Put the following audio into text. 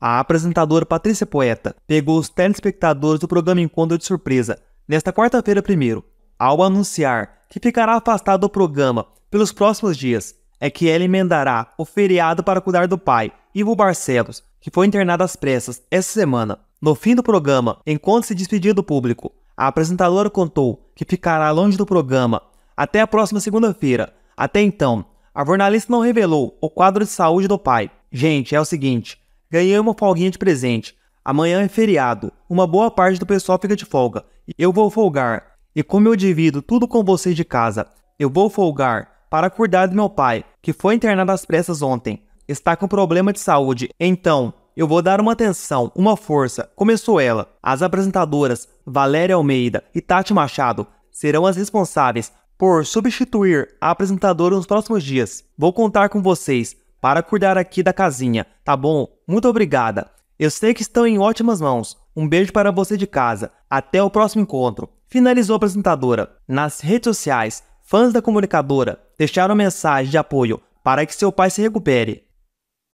A apresentadora Patrícia Poeta pegou os telespectadores do programa Encontro de surpresa nesta quarta-feira primeiro, ao anunciar que ficará afastada do programa pelos próximos dias. É que ela emendará o feriado para cuidar do pai, Ivo Barcelos, que foi internado às pressas essa semana. No fim do programa, enquanto se despedia do público, a apresentadora contou que ficará longe do programa até a próxima segunda-feira. Até então, a jornalista não revelou o quadro de saúde do pai. Gente, é o seguinte, Ganhei uma folguinha de presente. Amanhã é feriado. Uma boa parte do pessoal fica de folga. Eu vou folgar. E como eu divido tudo com vocês de casa, eu vou folgar para cuidar do meu pai, que foi internado às pressas ontem. Está com problema de saúde. Então, eu vou dar uma atenção, uma força. Começou ela. As apresentadoras Valéria Almeida e Tati Machado serão as responsáveis por substituir a apresentadora nos próximos dias. Vou contar com vocês para cuidar aqui da casinha, tá bom? Muito obrigada. Eu sei que estão em ótimas mãos. Um beijo para você de casa. Até o próximo encontro. Finalizou a apresentadora. Nas redes sociais, fãs da comunicadora deixaram mensagem de apoio para que seu pai se recupere.